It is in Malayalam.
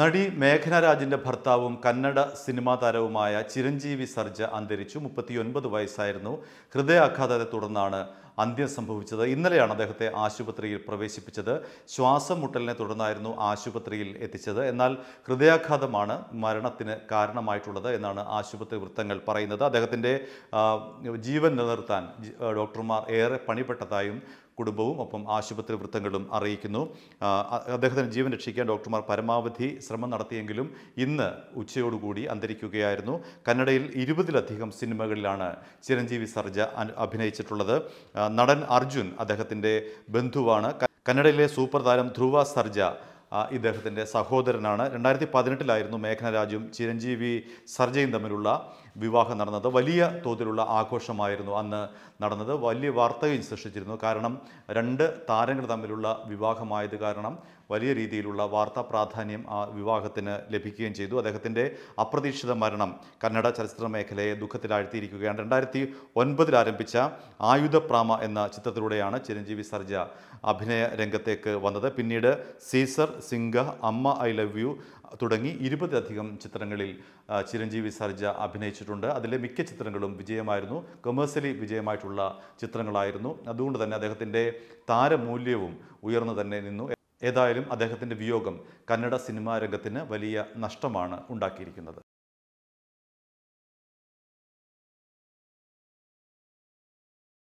നടി മേഘനരാജിന്റെ ഭർത്താവും കന്നഡ സിനിമാ താരവുമായ ചിരഞ്ജീവി സർജ അന്തരിച്ചു മുപ്പത്തിയൊൻപത് വയസ്സായിരുന്നു ഹൃദയാഘാതത്തെ തുടർന്നാണ് അന്ത്യം സംഭവിച്ചത് ഇന്നലെയാണ് അദ്ദേഹത്തെ ആശുപത്രിയിൽ പ്രവേശിപ്പിച്ചത് ശ്വാസം മുട്ടലിനെ തുടർന്നായിരുന്നു ആശുപത്രിയിൽ എത്തിച്ചത് എന്നാൽ ഹൃദയാഘാതമാണ് മരണത്തിന് കാരണമായിട്ടുള്ളത് എന്നാണ് ആശുപത്രി വൃത്തങ്ങൾ പറയുന്നത് അദ്ദേഹത്തിൻ്റെ ജീവൻ നിലനിർത്താൻ ഡോക്ടർമാർ ഏറെ പണിപ്പെട്ടതായും കുടുംബവും ഒപ്പം ആശുപത്രി വൃത്തങ്ങളും അറിയിക്കുന്നു അദ്ദേഹത്തിന് ജീവൻ രക്ഷിക്കാൻ ഡോക്ടർമാർ പരമാവധി ശ്രമം നടത്തിയെങ്കിലും ഇന്ന് ഉച്ചയോടുകൂടി അന്തരിക്കുകയായിരുന്നു കന്നഡയിൽ ഇരുപതിലധികം സിനിമകളിലാണ് ചിരഞ്ജീവി സർജ അഭിനയിച്ചിട്ടുള്ളത് നടൻ അർജുൻ അദ്ദേഹത്തിൻ്റെ ബന്ധുവാണ് കന്നഡയിലെ സൂപ്പർ താരം ധ്രുവ സർജ ഇദ്ദേഹത്തിൻ്റെ സഹോദരനാണ് രണ്ടായിരത്തി പതിനെട്ടിലായിരുന്നു മേഘനരാജും ചിരഞ്ജീവി സർജയും തമ്മിലുള്ള വിവാഹം നടന്നത് വലിയ തോതിലുള്ള ആഘോഷമായിരുന്നു അന്ന് നടന്നത് വലിയ വാർത്തകയും സൃഷ്ടിച്ചിരുന്നു കാരണം രണ്ട് താരങ്ങൾ തമ്മിലുള്ള വിവാഹമായത് കാരണം വലിയ രീതിയിലുള്ള വാർത്താ പ്രാധാന്യം ആ വിവാഹത്തിന് ലഭിക്കുകയും ചെയ്തു അദ്ദേഹത്തിൻ്റെ അപ്രതീക്ഷിത മരണം കന്നഡ ചലച്ചിത്ര മേഖലയെ ദുഃഖത്തിലാഴ്ത്തിയിരിക്കുകയാണ് രണ്ടായിരത്തി ഒൻപതിൽ ആരംഭിച്ച ആയുധപ്രാമ എന്ന ചിത്രത്തിലൂടെയാണ് ചിരഞ്ജീവി സർജ അഭിനയ രംഗത്തേക്ക് വന്നത് പിന്നീട് സീസർ സിംഗ അമ്മ ഐ ലവ് യു തുടങ്ങി ഇരുപതിലധികം ചിത്രങ്ങളിൽ ചിരഞ്ജീവി സർജ അഭിനയിച്ചിട്ടുണ്ട് അതിലെ മിക്ക ചിത്രങ്ങളും വിജയമായിരുന്നു കൊമേഴ്സ്യലി വിജയമായിട്ടുള്ള ചിത്രങ്ങളായിരുന്നു അതുകൊണ്ട് തന്നെ അദ്ദേഹത്തിൻ്റെ താരമൂല്യവും ഉയർന്നു തന്നെ നിന്നു ഏതായാലും അദ്ദേഹത്തിൻ്റെ വിയോഗം കന്നഡ സിനിമാ രംഗത്തിന് വലിയ നഷ്ടമാണ് ഉണ്ടാക്കിയിരിക്കുന്നത്